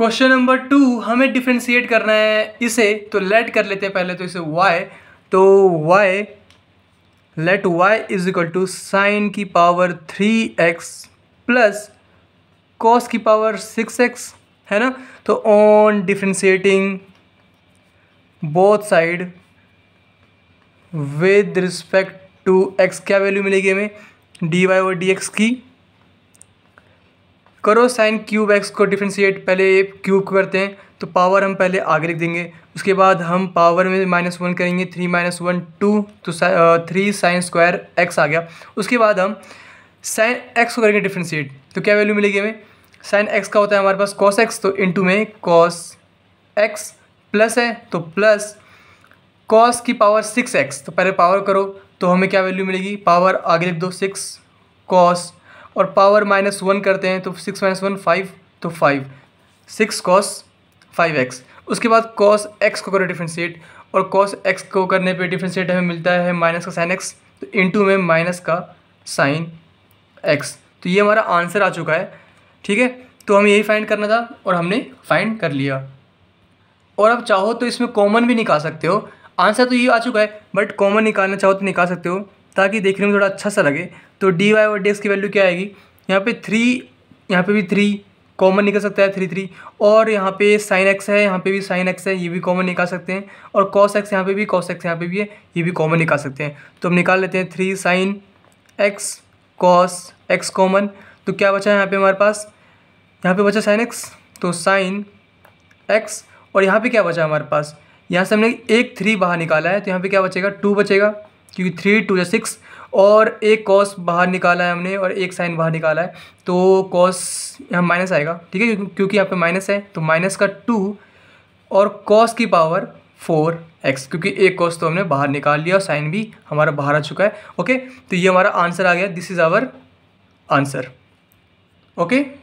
question number two हमें differentiate करना है इसे तो लेट कर लेते हैं पहले तो इसे वाई तो y let y is equal to sine की power three x plus cos की पावर सिक्स एक्स है ना तो on differentiating both side with respect to x क्या वैल्यू मिलेगी हमें डी वाई और डी एक्स की करो साइन क्यूब एक्स को डिफ्रेंशिएट पहले क्यूब को करते हैं तो पावर हम पहले आगे लिख देंगे उसके बाद हम पावर में माइनस वन करेंगे थ्री माइनस वन टू तो थ्री साइन स्क्वायर एक्स आ गया उसके बाद हम साइन एक्स को करेंगे डिफ्रेंशिएट तो क्या वैल्यू मिलेगी हमें साइन एक्स का होता है हमारे पास कॉस एक्स तो इंटू में कॉस एक्स प्लस है तो प्लस कॉस की पावर सिक्स एक्स तो पहले पावर करो तो हमें क्या वैल्यू मिलेगी पावर आगे लिख दो सिक्स कॉस और पावर माइनस वन करते हैं तो सिक्स माइनस वन फाइव तो five six cos five x उसके बाद कॉस एक्स को करो डिफ्रेंशिएट और कॉस एक्स को करने पे डिफ्रेंशिएट हमें मिलता है माइनस का साइन एक्स तो टू में माइनस का साइन एक्स तो ये हमारा आंसर आ चुका है ठीक है तो हमें यही फाइंड करना था और हमने फाइंड कर लिया और आप चाहो तो इसमें कॉमन भी निकाल सकते हो आंसर तो ये आ चुका है बट कॉमन निकालना चाहो तो निकाल सकते हो ताकि देखने में थोड़ा अच्छा सा लगे तो डी वाई और डी एक्स की वैल्यू क्या आएगी यहाँ पे थ्री यहाँ पे भी थ्री कॉमन निकल सकता है थ्री थ्री और यहाँ पे साइन एक्स है यहाँ पे भी साइन एक्स है ये भी कॉमन निकाल सकते हैं और कॉस एक्स यहाँ पे भी कॉस एक्स यहाँ पे भी है ये भी कॉमन निकाल सकते हैं तो हम निकाल लेते हैं three sine x cos x common तो क्या बचा है यहाँ पे हमारे पास यहाँ पे बचा साइन एक्स तो साइन एक्स और यहाँ पे क्या बचा हमारे पास यहाँ से हमने एक थ्री बाहर निकाला है तो यहाँ पे क्या बचेगा टू बचेगा क्योंकि थ्री टू या सिक्स और एक कॉस बाहर निकाला है हमने और एक साइन बाहर निकाला है तो कॉस यहाँ माइनस आएगा ठीक है क्योंकि यहाँ पे माइनस है तो माइनस का टू और कॉस की पावर फोर एक्स क्योंकि एक कॉस तो हमने बाहर निकाल लिया और साइन भी हमारा बाहर आ चुका है ओके तो ये हमारा आंसर आ गया this is our answer okay